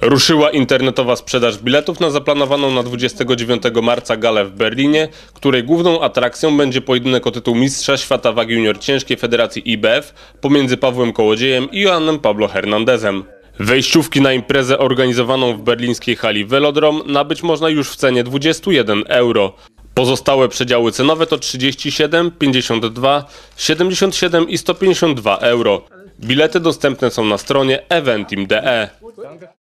Ruszyła internetowa sprzedaż biletów na zaplanowaną na 29 marca galę w Berlinie, której główną atrakcją będzie pojedynek o tytuł Mistrza Świata Wagi Junior Ciężkiej Federacji IBF pomiędzy Pawłem Kołodziejem i Joannem Pablo Hernandezem. Wejściówki na imprezę organizowaną w berlińskiej hali Velodrom nabyć można już w cenie 21 euro. Pozostałe przedziały cenowe to 37, 52, 77 i 152 euro. Bilety dostępne są na stronie eventim.de.